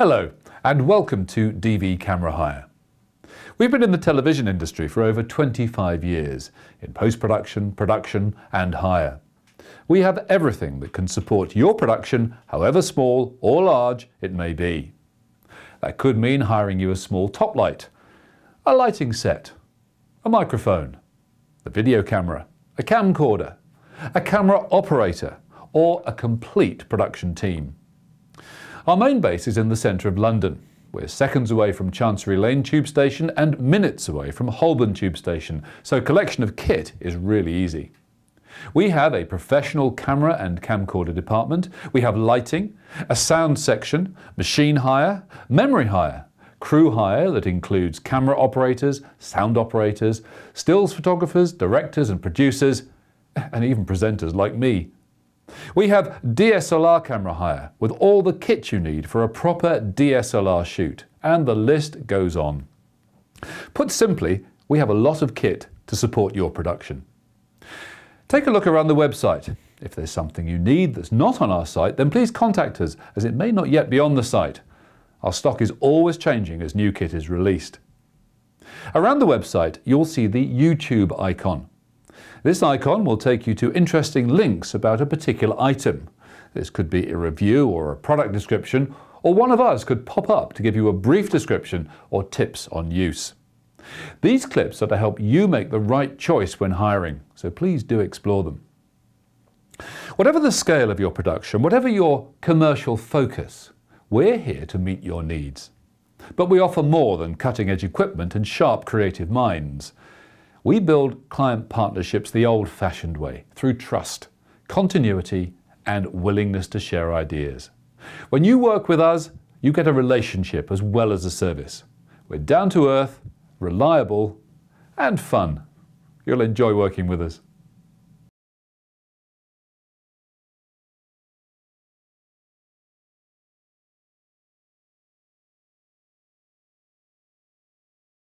Hello, and welcome to DV Camera Hire. We've been in the television industry for over 25 years, in post-production, production and hire. We have everything that can support your production, however small or large it may be. That could mean hiring you a small top light, a lighting set, a microphone, a video camera, a camcorder, a camera operator, or a complete production team. Our main base is in the centre of London. We're seconds away from Chancery Lane tube station and minutes away from Holborn tube station, so collection of kit is really easy. We have a professional camera and camcorder department, we have lighting, a sound section, machine hire, memory hire, crew hire that includes camera operators, sound operators, stills photographers, directors and producers, and even presenters like me we have DSLR camera hire with all the kit you need for a proper DSLR shoot, and the list goes on. Put simply, we have a lot of kit to support your production. Take a look around the website. If there's something you need that's not on our site, then please contact us as it may not yet be on the site. Our stock is always changing as new kit is released. Around the website, you'll see the YouTube icon. This icon will take you to interesting links about a particular item. This could be a review or a product description, or one of us could pop up to give you a brief description or tips on use. These clips are to help you make the right choice when hiring, so please do explore them. Whatever the scale of your production, whatever your commercial focus, we're here to meet your needs. But we offer more than cutting edge equipment and sharp creative minds. We build client partnerships the old fashioned way through trust, continuity, and willingness to share ideas. When you work with us, you get a relationship as well as a service. We're down to earth, reliable, and fun. You'll enjoy working with us.